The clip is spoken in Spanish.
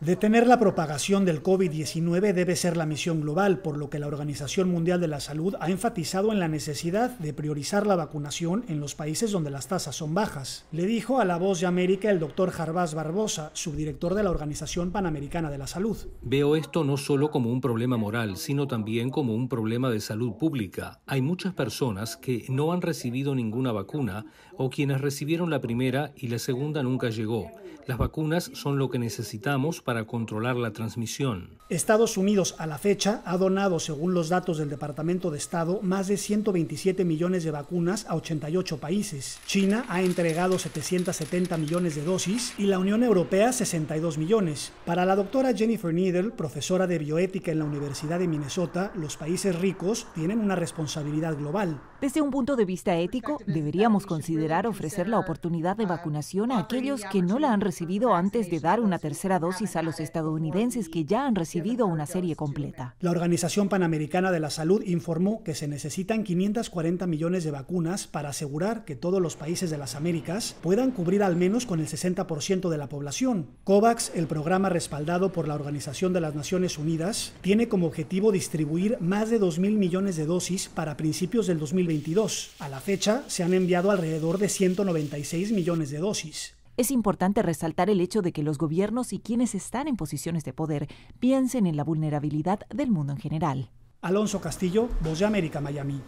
Detener la propagación del COVID-19 debe ser la misión global, por lo que la Organización Mundial de la Salud ha enfatizado en la necesidad de priorizar la vacunación en los países donde las tasas son bajas. Le dijo a La Voz de América el doctor Jarvás Barbosa, subdirector de la Organización Panamericana de la Salud. Veo esto no solo como un problema moral, sino también como un problema de salud pública. Hay muchas personas que no han recibido ninguna vacuna o quienes recibieron la primera y la segunda nunca llegó. Las vacunas son lo que necesitamos para controlar la transmisión. Estados Unidos a la fecha ha donado, según los datos del Departamento de Estado, más de 127 millones de vacunas a 88 países. China ha entregado 770 millones de dosis y la Unión Europea 62 millones. Para la doctora Jennifer Needle, profesora de bioética en la Universidad de Minnesota, los países ricos tienen una responsabilidad global. Desde un punto de vista ético, deberíamos considerar ofrecer la oportunidad de vacunación a aquellos que no la han recibido antes de dar una tercera dosis a los estadounidenses que ya han recibido una serie completa. La Organización Panamericana de la Salud informó que se necesitan 540 millones de vacunas para asegurar que todos los países de las Américas puedan cubrir al menos con el 60% de la población. COVAX, el programa respaldado por la Organización de las Naciones Unidas, tiene como objetivo distribuir más de 2.000 millones de dosis para principios del 2022. A la fecha, se han enviado alrededor de 196 millones de dosis. Es importante resaltar el hecho de que los gobiernos y quienes están en posiciones de poder piensen en la vulnerabilidad del mundo en general. Alonso Castillo, Voz de América, Miami.